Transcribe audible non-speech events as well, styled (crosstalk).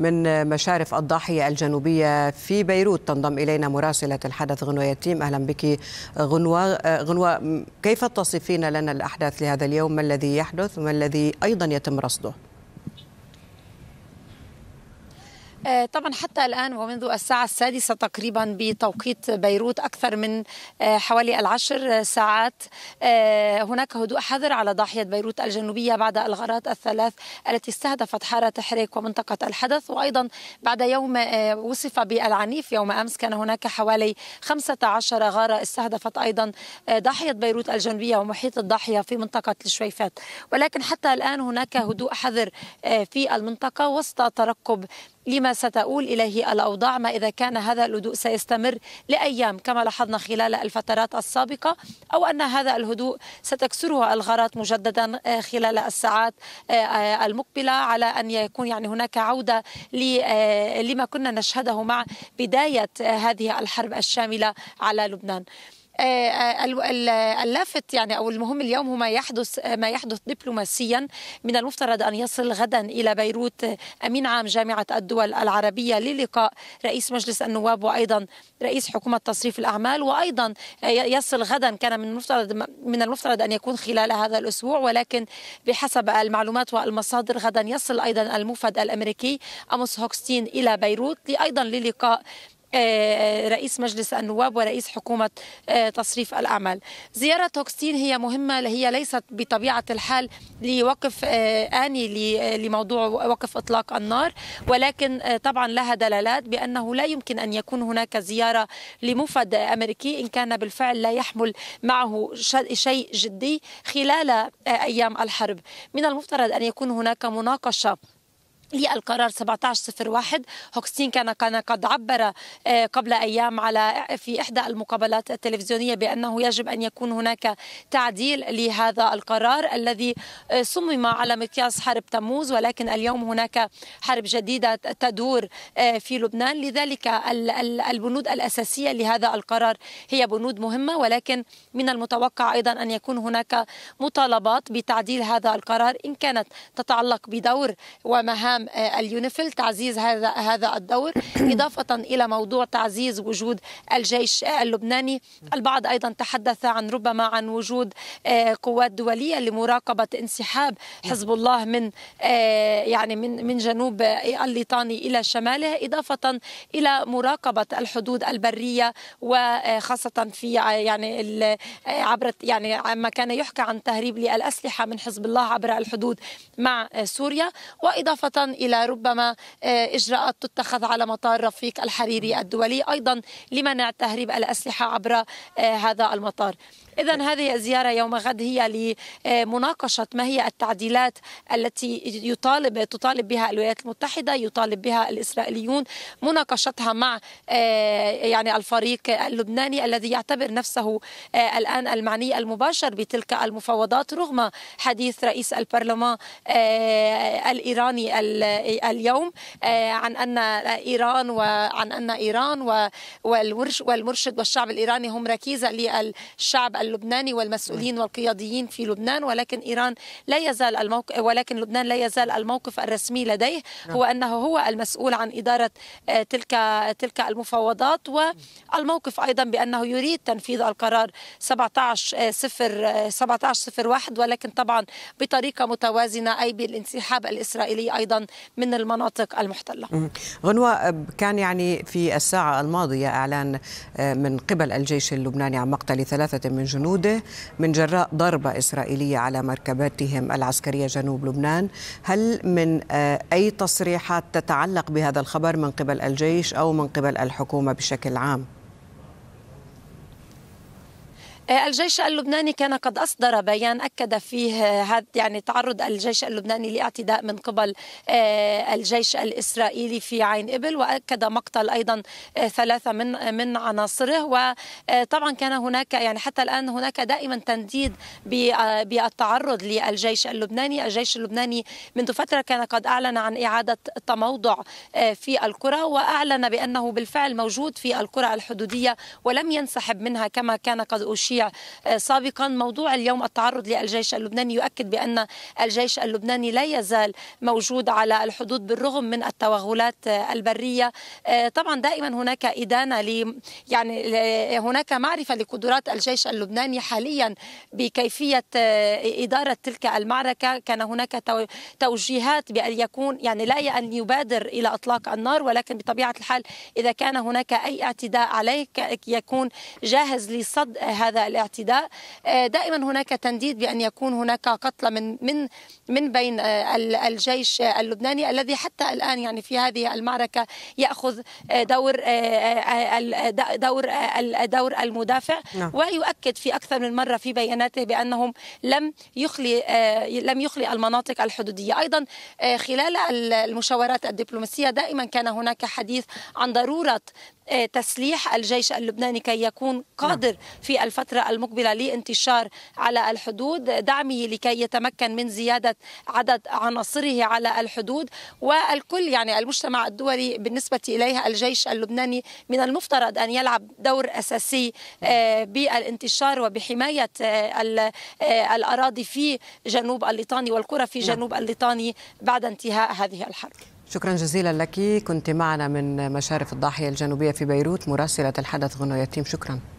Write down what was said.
من مشارف الضاحية الجنوبية في بيروت تنضم إلينا مراسلة الحدث غنوة يتيم أهلا بك غنوة آه، غنوة كيف تصفين لنا الأحداث لهذا اليوم ما الذي يحدث وما الذي أيضا يتم رصده؟ آه، طبعا حتى الآن ومنذ الساعة السادسة تقريبا بتوقيت بيروت أكثر من آه، حوالي العشر ساعات آه، هناك هدوء حذر على ضاحية بيروت الجنوبية بعد الغارات الثلاث التي استهدفت حارة تحريك ومنطقة الحدث وأيضا بعد يوم وصف بالعنيف يوم أمس كان هناك حوالي 15 غارة استهدفت أيضا ضاحية بيروت الجنوبية ومحيط الضاحية في منطقة الشويفات ولكن حتى الآن هناك هدوء حذر في المنطقة وسط ترقب لما ستؤول إليه الأوضاع ما إذا كان هذا الهدوء سيستمر لأيام كما لاحظنا خلال الفترات السابقة أو أن هذا الهدوء ستكسره الغارات مجددا آه، خلال الساعات آه، آه، المقبلة على أن يكون يعني هناك عودة لما كنا نشهده مع بداية هذه الحرب الشاملة على لبنان آه، اللافت يعني او المهم اليوم هو ما يحدث آه، ما يحدث دبلوماسيا من المفترض ان يصل غدا الى بيروت آه، امين عام جامعه الدول العربيه للقاء رئيس مجلس النواب وايضا رئيس حكومه تصريف الاعمال وايضا يصل غدا كان من المفترض من المفترض ان يكون خلال هذا الاسبوع ولكن بحسب المعلومات والمصادر غدا يصل ايضا الموفد الامريكي اموس هوكستين الى بيروت ايضا للقاء آه، رئيس مجلس النواب ورئيس حكومة آه، تصريف الأعمال زيارة توكستين هي مهمة هي ليست بطبيعة الحال لوقف آه، آني لموضوع وقف إطلاق النار ولكن طبعا لها دلالات بأنه لا يمكن أن يكون هناك زيارة لمفد أمريكي إن كان بالفعل لا يحمل معه شيء جدي خلال أيام الحرب من المفترض أن يكون هناك مناقشة للقرار 1701 هوكستين كان كان قد عبر آه، قبل ايام على في احدى المقابلات التلفزيونيه بانه يجب ان يكون هناك تعديل لهذا القرار الذي آه، صمم على مقياس حرب تموز ولكن اليوم هناك حرب جديده تدور آه، في لبنان لذلك البنود الاساسيه لهذا القرار هي بنود مهمه ولكن من المتوقع ايضا ان يكون هناك مطالبات بتعديل هذا القرار ان كانت تتعلق بدور ومهام دعم آه، اليونيفيل تعزيز هذا هذا الدور (coughs) اضافه الى موضوع تعزيز وجود الجيش اللبناني البعض ايضا تحدث عن ربما عن وجود آه، قوات دوليه لمراقبه انسحاب حزب الله من آه، يعني من من جنوب الليطاني الى شماله اضافه الى مراقبه الحدود البريه وخاصه في يعني عبر يعني عما كان يحكى عن تهريب للاسلحه من حزب الله عبر الحدود مع سوريا واضافه إلى ربما آه، إجراءات تتخذ على مطار رفيق الحريري الدولي أيضا لمنع تهريب الأسلحة عبر آه، هذا المطار إذا هذه الزيارة يوم غد هي لمناقشة ما هي التعديلات التي يطالب تطالب بها الولايات المتحدة يطالب بها الإسرائيليون مناقشتها مع آه، يعني الفريق اللبناني الذي يعتبر نفسه آه، الآن المعني المباشر بتلك المفاوضات رغم حديث رئيس البرلمان آه، الإيراني اليوم عن أن إيران وعن أن إيران والمرشد والشعب الإيراني هم ركيزة للشعب اللبناني والمسؤولين والقياديين في لبنان ولكن إيران لا يزال الموقف ولكن لبنان لا يزال الموقف الرسمي لديه نعم. هو أنه هو المسؤول عن إدارة آه، تلك تلك المفاوضات والموقف أيضا بأنه يريد تنفيذ القرار 17 صفر 17 آه، صفر واحد ولكن طبعا بطريقة متوازنة أي بالانسحاب الإسرائيلي أيضا من المناطق المحتلة غنوة آه، كان يعني في الساعة الماضية أعلان من قبل الجيش اللبناني عن مقتل ثلاثة من جنود وجنوده من جراء ضربة إسرائيلية على مركباتهم العسكرية جنوب لبنان هل من آه، أي تصريحات تتعلق بهذا الخبر من قبل الجيش أو من قبل الحكومة بشكل عام؟ آه، الجيش اللبناني كان قد أصدر بيان أكد فيه هذا آه، يعني تعرض الجيش اللبناني لاعتداء من قبل آه، الجيش الإسرائيلي في عين إبل وأكد مقتل أيضا ثلاثة من من عناصره وطبعا كان هناك يعني حتى الآن هناك دائما تنديد بالتعرض للجيش اللبناني الجيش اللبناني منذ فترة كان قد أعلن عن إعادة التموضع في القرى وأعلن بأنه بالفعل موجود في القرى الحدودية ولم ينسحب منها كما كان قد أشير آه، سابقا موضوع اليوم التعرض للجيش اللبناني يؤكد بأن الجيش اللبناني لا يزال موجود على الحدود بالرغم من التوغلات آه، البرية آه، طبعا دائما هناك إدانة ل يعني هناك معرفة لقدرات الجيش اللبناني حاليا بكيفية إدارة تلك المعركة كان هناك توجيهات بأن يكون يعني لا أن يبادر إلى إطلاق النار ولكن بطبيعة الحال إذا كان هناك أي اعتداء عليه يكون جاهز لصد هذا الاعتداء آه، دائما هناك تنديد بأن يكون هناك قتلى من من من بين آه، الجيش آه، اللبناني الذي حتى الآن يعني في هذه المعركة يأخذ دور دور دور المدافع نعم. ويؤكد في أكثر من مرة في بياناته بأنهم لم يخلي لم يخلي المناطق الحدودية أيضا خلال المشاورات الدبلوماسية دائما كان هناك حديث عن ضرورة تسليح الجيش اللبناني كي يكون نعم. قادر في الفترة الفترة المقبلة لانتشار على الحدود دعمه لكي يتمكن من زيادة عدد عناصره على الحدود والكل يعني المجتمع الدولي بالنسبة إليها الجيش اللبناني من المفترض أن يلعب دور أساسي آه، بالانتشار وبحماية آه، آه، الأراضي في جنوب الليطاني والقرى في نعم. جنوب الليطاني بعد انتهاء هذه الحرب شكرا جزيلا لك كنت معنا من مشارف الضاحية الجنوبية في بيروت مراسلة الحدث غنى يتيم شكرا